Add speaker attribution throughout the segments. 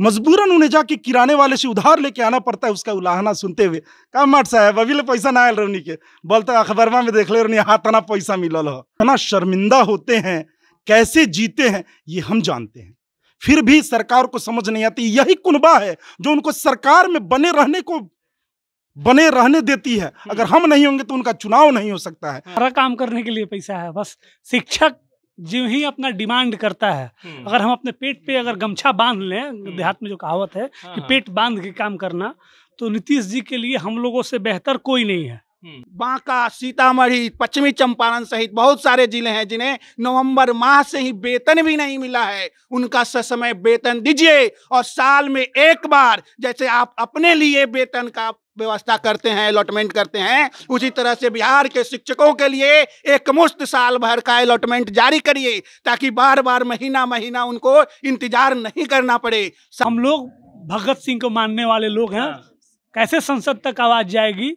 Speaker 1: मजबूरन उन्हें जाके किराने वाले से उधार लेके आना पड़ता है उसका उलाहना सुनते हुए का मठ साहब अभी ले पैसा ना आए रोनी के बोलते अखबरवा में देख ले रोनी हाथ ना पैसा मिलल हो इतना शर्मिंदा होते हैं कैसे जीते हैं ये हम जानते हैं फिर भी सरकार को समझ नहीं आती यही कुनबा है जो उनको सरकार में बने रहने को बने रहने देती है हम्म। अगर हम नहीं होंगे तो उनका चुनाव नहीं हो सकता है
Speaker 2: हरा काम करने के लिए पैसा है बस शिक्षक जीव ही अपना डिमांड करता है हम्म। अगर हम अपने पेट पे अगर गमछा बांध लें हम्म। देहात में जो कहावत है हाँ, कि हाँ। पेट बांध के काम करना तो नीतीश जी के लिए हम लोगों से बेहतर कोई नहीं है हम्म। बांका सीतामढ़ी पश्चिमी चंपारण सहित बहुत सारे जिले हैं जिन्हें
Speaker 3: नवंबर माह से ही वेतन भी नहीं मिला है उनका ससमय वेतन दीजिए और साल में एक बार जैसे आप अपने लिए वेतन का व्यवस्था करते हैं अलॉटमेंट करते हैं उसी तरह से बिहार के शिक्षकों के लिए एक मुश्त साल भर का अलॉटमेंट
Speaker 2: जारी करिए ताकि बार बार महीना महीना उनको इंतजार नहीं करना पड़े हम लोग भगत सिंह को मानने वाले लोग हैं हाँ। कैसे संसद तक आवाज जाएगी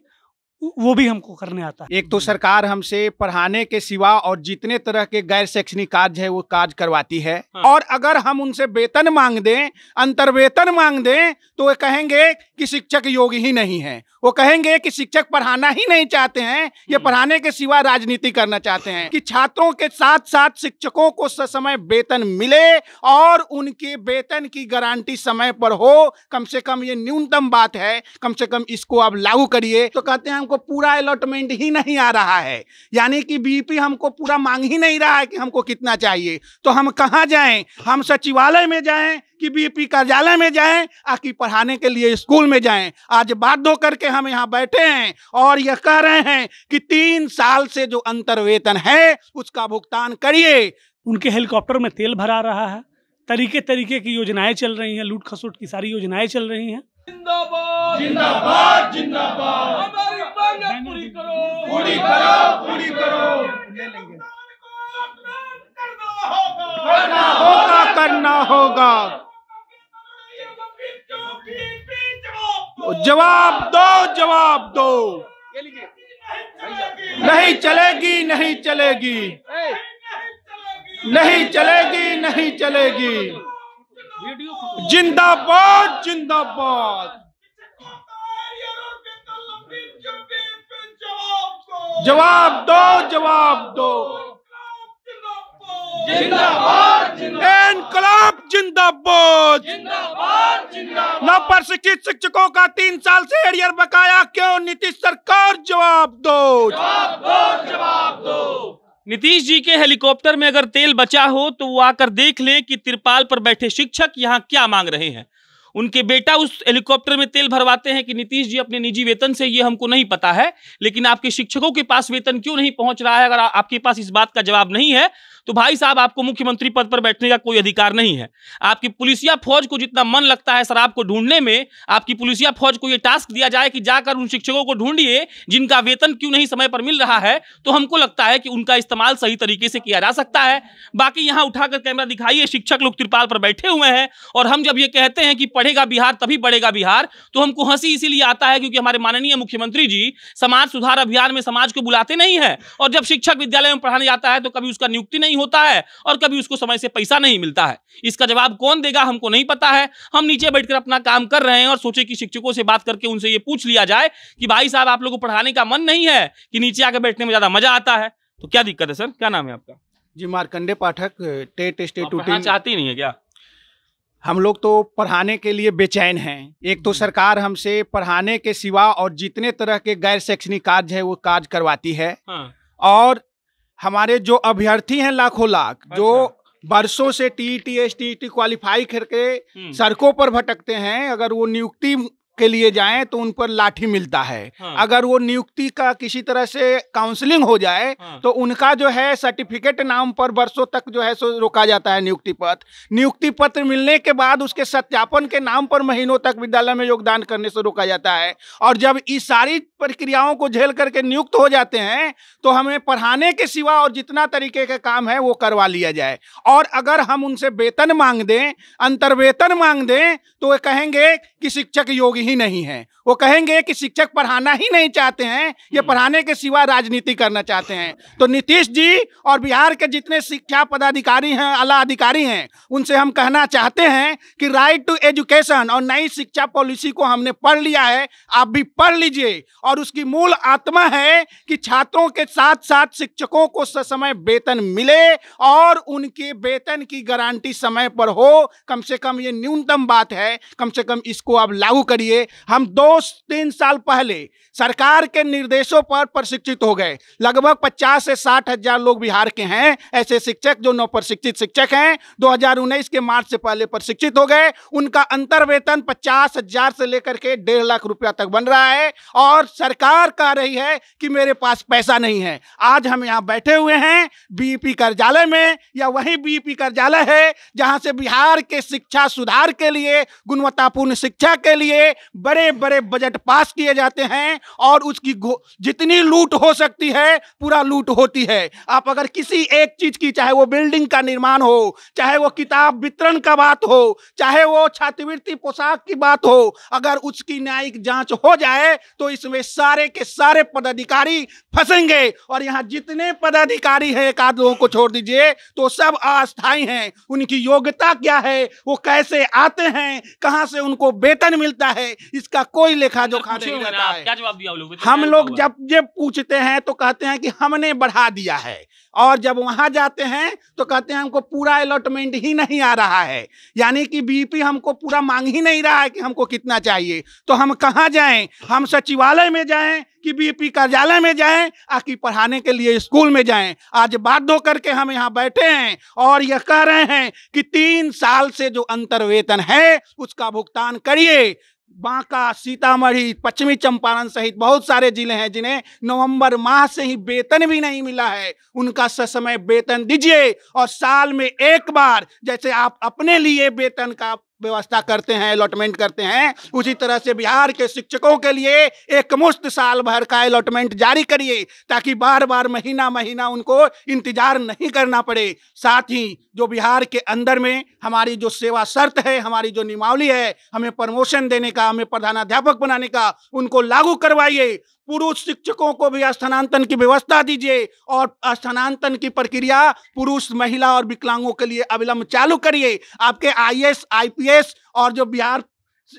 Speaker 2: वो भी हमको करने आता है एक तो सरकार हमसे पढ़ाने के सिवा और जितने तरह के
Speaker 3: गैर शैक्षणिक कार्य है वो कार्य करवाती है हाँ। और अगर हम उनसे वेतन मांग दें अंतर्वेतन मांग दें तो वे कहेंगे कि शिक्षक योग्य ही नहीं है वो कहेंगे कि शिक्षक पढ़ाना ही नहीं चाहते हैं ये हम्म। पढ़ाने के सिवा राजनीति करना चाहते हैं कि छात्रों के साथ साथ शिक्षकों को ससमय वेतन मिले और उनके वेतन की गारंटी समय पर हो कम से कम ये न्यूनतम बात है कम से कम इसको आप लागू करिए तो कहते हैं हमको पूरा अलॉटमेंट ही नहीं आ रहा है यानी कि बीपी हमको पूरा मांग ही नहीं रहा है कि हमको कितना चाहिए तो हम कहाँ जाएं हम सचिवालय में जाएं कि बीपी कार्यालय में जाएं आ कि पढ़ाने के लिए स्कूल में जाएं आज बात होकर के हम यहाँ बैठे हैं
Speaker 2: और यह कह रहे हैं कि तीन साल से जो अंतर वेतन है उसका भुगतान करिए उनके हेलीकॉप्टर में तेल भरा रहा है तरीके तरीके की योजनाएं चल रही हैं लूट खसूट की सारी योजनाएं चल रही हैं जिंदाबाद जिंदाबाद जिंदाबाद हमारी मांग पूरी करो पूरी करो पूरी करो ले लेंगे करना होगा करना
Speaker 3: होगा जवाब दो जवाब दो
Speaker 2: नहीं चलेगी
Speaker 3: नहीं चलेगी नहीं चलेगी नहीं चलेगी जिंदाबाद जिंदाबाद
Speaker 2: जवाब दो जवाब
Speaker 3: दो इनकलाब जिंदाबाद नौ प्रशिक्षित शिक्षकों का तीन साल से एरियर बकाया क्यों नीतीश
Speaker 4: सरकार जवाब दो
Speaker 2: जवाब दो
Speaker 4: नीतीश जी के हेलीकॉप्टर में अगर तेल बचा हो तो वो आकर देख लें कि तिरपाल पर बैठे शिक्षक यहाँ क्या मांग रहे हैं उनके बेटा उस हेलीकॉप्टर में तेल भरवाते हैं कि नीतीश जी अपने निजी वेतन से ये हमको नहीं पता है लेकिन आपके शिक्षकों के पास वेतन क्यों नहीं पहुंच रहा है अगर आपके पास इस बात का जवाब नहीं है तो भाई साहब आपको मुख्यमंत्री पद पर बैठने का कोई अधिकार नहीं है आपकी पुलिसिया फौज को जितना मन लगता है शराब को ढूंढने में आपकी पुलिसिया फौज को यह टास्क दिया जाए कि जाकर उन शिक्षकों को ढूंढिए जिनका वेतन क्यों नहीं समय पर मिल रहा है तो हमको लगता है कि उनका इस्तेमाल सही तरीके से किया जा सकता है बाकी यहां उठाकर कैमरा दिखाइए शिक्षक लोग त्रिपाल पर बैठे हुए हैं और हम जब ये कहते हैं कि पढ़ेगा बिहार तभी बढ़ेगा बिहार तो हमको हंसी इसीलिए आता है क्योंकि हमारे माननीय मुख्यमंत्री जी समाज सुधार अभियान में समाज को बुलाते नहीं है और जब शिक्षक विद्यालय में पढ़ाने जाता है तो कभी उसका नियुक्ति नहीं नहीं होता है और कभी उसको समय से पैसा नहीं मिलता है इसका जवाब कौन देगा हमको नहीं पता है हम नीचे बैठकर अपना काम कर रहे हैं और सोचे कि शिक्षकों से बात करके उनसे ये पूछ लिया जाए कि भाई साहब आप लोग को पढ़ाने का मन नहीं है कि नीचे आकर बैठने में ज्यादा मजा आता है तो क्या दिक्कत है सर क्या नाम है आपका
Speaker 3: जी मारकंडे पाठक टेट स्टेट टूटी चाहती नहीं है क्या हम लोग तो पढ़ाने के लिए बेचैन हैं एक तो सरकार हमसे पढ़ाने के सिवा और जितने तरह के गैर शैक्षणिक कार्य है वो कार्य करवाती है हाँ। और हमारे जो अभ्यर्थी हैं लाखों लाख अच्छा। जो बरसों से T T S T T qualify करके हम्म। सड़कों पर भटकते हैं अगर वो नियुक्ति के लिए जाएं तो उन पर लाठी मिलता है हाँ। अगर वो नियुक्ति का किसी तरह से काउंसलिंग हो जाए हाँ। तो उनका जो है सर्टिफिकेट नाम पर वर्षों तक जो है सो रोका जाता है नियुक्ति पत्र नियुक्ति पत्र मिलने के बाद उसके सत्यापन के नाम पर महीनों तक विद्यालय में योगदान करने से रोका जाता है और जब इस सारी प्रक्रियाओं को झेल करके नियुक्त हो जाते हैं तो हमें पढ़ाने के सिवा और जितना तरीके का काम है वो करवा लिया जाए और अगर हम उनसे वेतन मांग दें अंतर्वेतन मांग दें तो वे कहेंगे कि शिक्षक योगी ही नहीं है वो कहेंगे कि शिक्षक पढ़ाना ही नहीं चाहते हैं ये हम्म। पढ़ाने के सिवा राजनीति करना चाहते हैं तो नीतीश जी और बिहार के जितने शिक्षा पदाधिकारी हैं आला अधिकारी हैं उनसे हम कहना चाहते हैं कि राइट टू एजुकेशन और नई शिक्षा पॉलिसी को हमने पढ़ लिया है आप भी पढ़ लीजिए और उसकी मूल आत्मा है कि छात्रों के साथ साथ शिक्षकों को समय वेतन मिले और उनके वेतन की गारंटी समय पर हो कम से कम ये न्यूनतम बात है कम से कम इसको आप लागू करिए लिए हम दो तीन साल पहले सरकार के निर्देशों पर प्रशिक्षित हो गए लगभग पचास से साठ हजार लोग बिहार के हैं ऐसे शिक्षक जो नौ प्रशिक्षित शिक्षक हैं 2019 के मार्च से पहले प्रशिक्षित हो गए उनका अंतर वेतन पचास हजार से लेकर के डेढ़ लाख रुपया तक बन रहा है और सरकार कह रही है कि मेरे पास पैसा नहीं है आज हम यहाँ बैठे हुए हैं बीपी कार्यालय में या वही बीपी कार्यालय है जहाँ से बिहार के शिक्षा सुधार के लिए गुणवत्तापूर्ण शिक्षा के लिए बड़े बड़े बजट पास किए जाते हैं और उसकी जितनी लूट हो सकती है पूरा लूट होती है आप अगर किसी एक चीज की चाहे वो बिल्डिंग का निर्माण हो चाहे वो किताब वितरण का बात हो चाहे वो छात्रवृत्ति पोशाक की बात हो अगर उसकी न्यायिक जांच हो जाए तो इसमें सारे के सारे पदाधिकारी फंसेंगे और यहाँ जितने पदाधिकारी हैं एक आध लोगों को छोड़ दीजिए तो सब अस्थायी हैं उनकी योग्यता क्या है वो कैसे आते हैं कहाँ से उनको वेतन मिलता है इसका कोई लेखा अच्छा, जोखा नहीं रहता
Speaker 4: है क्या जवाब दिया लोग हम लोग
Speaker 3: जब जब पूछते हैं तो कहते हैं कि हमने बढ़ा दिया है और जब वहां जाते हैं तो कहते हैं हमको पूरा अलॉटमेंट ही नहीं आ रहा है यानी कि बीपी हमको पूरा मांग ही नहीं रहा है कि हमको कितना चाहिए तो हम कहाँ जाएं हम सचिवालय में जाएं कि बीपी कार्यालय में जाएं आ कि पढ़ाने के लिए स्कूल में जाएं आज बाध्य होकर के हम यहाँ बैठे हैं और यह कह रहे हैं कि तीन साल से जो अंतर वेतन है उसका भुगतान करिए बांका सीतामढ़ी पश्चिमी चंपारण सहित बहुत सारे जिले हैं जिन्हें नवंबर माह से ही वेतन भी नहीं मिला है उनका ससमय वेतन दीजिए और साल में एक बार जैसे आप अपने लिए वेतन का व्यवस्था करते हैं अलॉटमेंट करते हैं उसी तरह से बिहार के शिक्षकों के लिए एक मुश्त साल भर का अलॉटमेंट जारी करिए ताकि बार बार महीना महीना उनको इंतजार नहीं करना पड़े साथ ही जो बिहार के अंदर में हमारी जो सेवा शर्त है हमारी जो नियमावली है हमें प्रमोशन देने का हमें प्रधानाध्यापक बनाने का उनको लागू करवाइए पुरुष शिक्षकों को भी स्थानांतरण की व्यवस्था दीजिए और स्थानांतरण की प्रक्रिया पुरुष महिला और विकलांगों के लिए अविलंब चालू करिए आपके आईएएस आईपीएस और जो बिहार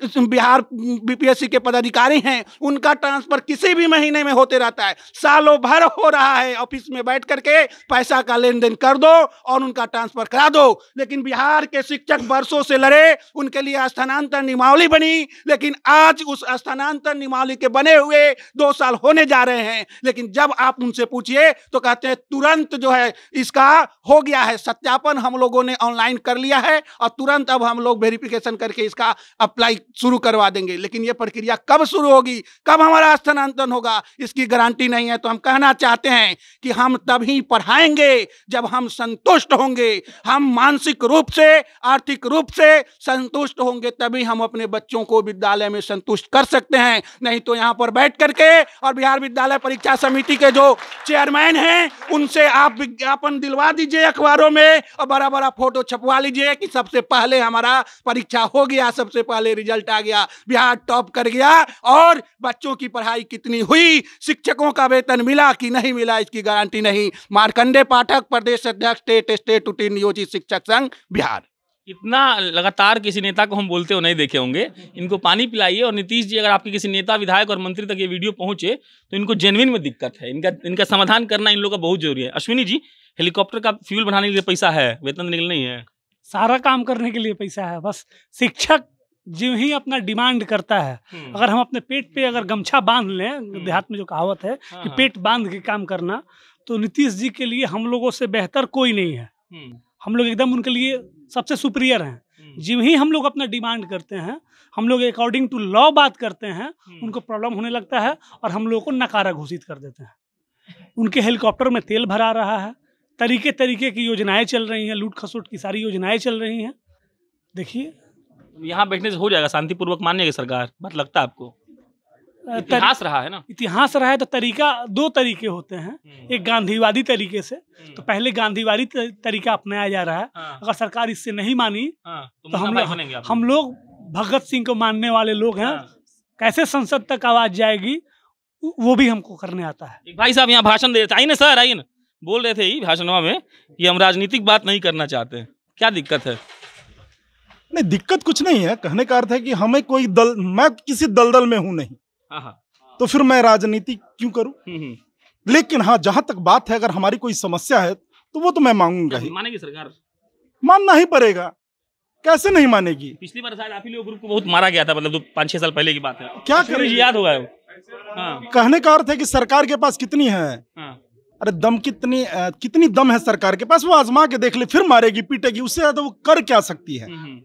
Speaker 3: बिहार बीपीएससी के पदाधिकारी हैं उनका ट्रांसफर किसी भी महीने में होते रहता है सालों भर हो रहा है ऑफिस में बैठ करके पैसा का लेन देन कर दो और उनका ट्रांसफर करा दो लेकिन बिहार के शिक्षक वर्षों से लड़े उनके लिए स्थानांतरण नियमावली बनी लेकिन आज उस स्थानांतरण नियमावली के बने हुए दो साल होने जा रहे हैं लेकिन जब आप उनसे पूछिए तो कहते हैं तुरंत जो है इसका हो गया है सत्यापन हम लोगों ने ऑनलाइन कर लिया है और तुरंत अब हम लोग वेरिफिकेशन करके इसका अप्लाई शुरू करवा देंगे लेकिन ये प्रक्रिया कब शुरू होगी कब हमारा स्थानांतरण होगा इसकी गारंटी नहीं है तो हम कहना चाहते हैं कि हम तभी पढ़ाएंगे जब हम संतुष्ट होंगे हम मानसिक रूप से आर्थिक रूप से संतुष्ट होंगे तभी हम अपने बच्चों को विद्यालय में संतुष्ट कर सकते हैं नहीं तो यहाँ पर बैठ करके और बिहार विद्यालय परीक्षा समिति के जो चेयरमैन हैं उनसे आप विज्ञापन दिलवा दीजिए अखबारों में और बड़ा बड़ा फोटो छपवा लीजिए कि सबसे पहले हमारा परीक्षा हो गया सबसे पहले रिजल्ट आ गया बिहार टॉप कर गया और बच्चों की पढ़ाई कितनी हुई शिक्षकों का वेतन मिला कि नहीं मिला इसकी गारंटी नहीं मारकंडे पाठक प्रदेश अध्यक्ष स्टेट स्टेट उत्तीर्ण नियोजित शिक्षक संघ
Speaker 4: बिहार इतना लगातार किसी नेता को हम बोलते हो नहीं देखे होंगे इनको पानी पिलाइए और नीतीश जी अगर आपके किसी नेता विधायक और मंत्री तक ये वीडियो पहुंचे तो इनको जेनविन में दिक्कत है इनका इनका समाधान करना इन लोगों का बहुत जरूरी है अश्विनी जी हेलीकॉप्टर का फ्यूल बढ़ाने के लिए पैसा है वेतन निकल नहीं है
Speaker 2: सारा काम करने के लिए पैसा है बस शिक्षक जीव ही अपना डिमांड करता है हम्म। अगर हम अपने पेट पे अगर गमछा बांध लें हम्म। देहात में जो कहावत है हाँ, कि हाँ। पेट बांध के काम करना तो नीतीश जी के लिए हम लोगों से बेहतर कोई नहीं है हम्म। हम लोग एकदम उनके लिए सबसे सुप्रियर हैं जिम ही हम लोग अपना डिमांड करते हैं हम लोग अकॉर्डिंग टू लॉ बात करते हैं उनको प्रॉब्लम होने लगता है और हम लोगों को नकारा घोषित कर देते हैं उनके हेलीकॉप्टर में तेल भरा रहा है तरीके तरीके की योजनाएं चल रही हैं लूट खसूट की सारी योजनाएं चल रही हैं देखिए तो यहाँ बैठने से
Speaker 4: हो जाएगा शांतिपूर्वक मानेगी सरकार बात लगता है आपको
Speaker 2: इतिहास रहा है ना इतिहास रहा है तो तरीका दो तरीके होते हैं हम्म। एक गांधीवादी तरीके से हम्म। तो पहले गांधीवादी तरीका अपनाया जा रहा है हाँ। अगर सरकार इससे नहीं मानी हाँ, तो, तो हम लोग हम लोग भगत सिंह को मानने वाले लोग हैं हाँ। कैसे संसद तक आवाज जाएगी वो भी हमको करने आता है
Speaker 4: भाई साहब यहाँ भाषण दे रहे थे आई ना सर आई ना बोल रहे थे भाषण में कि हम राजनीतिक बात नहीं करना चाहते क्या दिक्कत है
Speaker 2: नहीं दिक्कत कुछ नहीं है कहने का
Speaker 1: अर्थ है कि हमें कोई दल मैं किसी दलदल में हूं नहीं
Speaker 2: हाँ, हाँ।
Speaker 1: तो फिर मैं राजनीति क्यों करूं हम्म, हम्म। लेकिन हाँ जहां तक बात है अगर हमारी कोई समस्या है तो वो तो मैं मांगूंगा ही मानेगी सरकार मानना ही पड़ेगा कैसे नहीं मानेगी
Speaker 4: पिछली बार शायद आप ही लोग ग्रुप को बहुत मारा गया था मतलब दो पाँच छह साल पहले की बात है क्या कर याद होगा हाँ।
Speaker 1: कहने का अर्थ है कि सरकार के पास कितनी है अरे दम कितनी आ, कितनी दम है सरकार के पास वो आजमा के देख ले फिर मारेगी पीटेगी उससे ज्यादा वो कर क्या सकती है हम्म,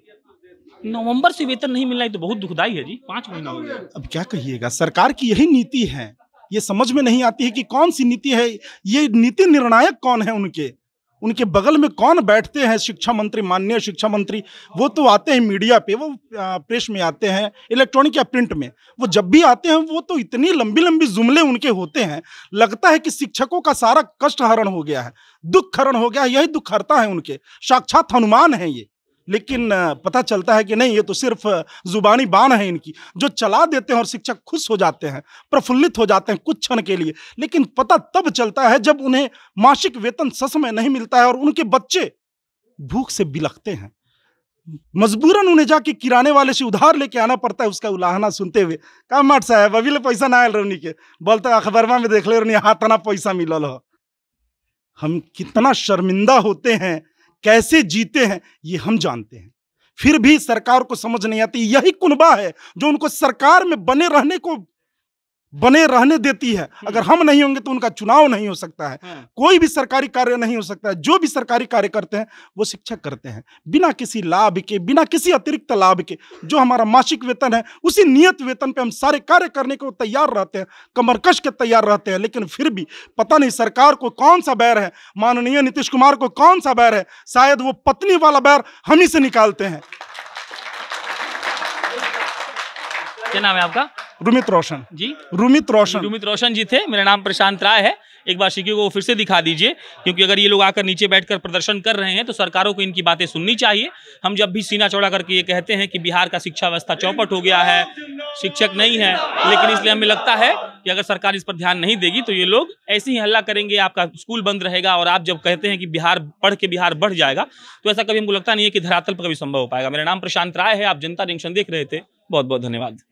Speaker 4: नवंबर से वेतन नहीं मिलना है तो बहुत दुखदाई है जी पांच महीना हो गया अब
Speaker 1: क्या कहिएगा सरकार की यही नीति है ये समझ में नहीं आती है कि कौन सी नीति है ये नीति निर्णायक कौन है उनके उनके बगल में कौन बैठते हैं शिक्षा मंत्री माननीय शिक्षा मंत्री वो तो आते हैं मीडिया पे वो प्रेस में आते हैं इलेक्ट्रॉनिक या प्रिंट में वो जब भी आते हैं वो तो इतनी लंबी लंबी जुमले उनके होते हैं लगता है कि शिक्षकों का सारा कष्ट हरण हो गया है दुख हरण हो गया है यही दुख हरता है उनके साक्षात हनुमान है ये लेकिन पता चलता है कि नहीं ये तो सिर्फ जुबानी बान है इनकी जो चला देते हैं और शिक्षक खुश हो जाते हैं प्रफुल्लित हो जाते हैं कुछ क्षण के लिए लेकिन पता तब चलता है जब उन्हें मासिक वेतन सस में नहीं मिलता है और उनके बच्चे भूख से बिलखते हैं मजबूरन उन्हें जाके किराने वाले से उधार लेके आना पड़ता है उसका उलाहना सुनते हुए कहा मट साहब अभी ले पैसा ना आयल रोनी के बोलते अखबारमा में देख ले रोनी हाथ पैसा मिलल हो हम कितना शर्मिंदा होते हैं कैसे जीते हैं ये हम जानते हैं फिर भी सरकार को समझ नहीं आती यही कुनबा है जो उनको सरकार में बने रहने को बने रहने देती है अगर हम नहीं होंगे तो उनका चुनाव नहीं हो सकता है हाँ। कोई भी सरकारी कार्य नहीं हो सकता है जो भी सरकारी कार्य करते हैं वो शिक्षक करते हैं बिना किसी लाभ के बिना किसी अतिरिक्त लाभ के जो हमारा मासिक वेतन है उसी नियत वेतन पे हम सारे कार्य करने को तैयार रहते हैं कमरकश के तैयार रहते हैं लेकिन फिर भी पता नहीं सरकार को कौन सा बैर है माननीय नीतीश कुमार को कौन सा बैर है शायद वो पत्नी वाला बैर हम ही से निकालते हैं क्या नाम है आपका रुमित रोशन जी रुमित रोशन रुमित
Speaker 4: रोशन जी थे मेरा नाम प्रशांत राय है एक बार शिक्षकों को फिर से दिखा दीजिए क्योंकि अगर ये लोग आकर नीचे बैठकर प्रदर्शन कर रहे हैं तो सरकारों को इनकी बातें सुननी चाहिए हम जब भी सीना चौड़ा करके ये कहते हैं कि बिहार का शिक्षा व्यवस्था चौपट हो गया है शिक्षक नहीं है लेकिन इसलिए हमें लगता है कि अगर सरकार इस पर ध्यान नहीं देगी तो ये लोग ऐसे ही हल्ला करेंगे आपका स्कूल बंद रहेगा और आप जब कहते हैं कि बिहार पढ़ के बिहार बढ़ जाएगा तो ऐसा कभी हमको लगता नहीं है कि धरातल पर कभी संभव हो पाएगा मेरा नाम प्रशांत राय है आप जनता जंक्शन देख रहे थे बहुत बहुत धन्यवाद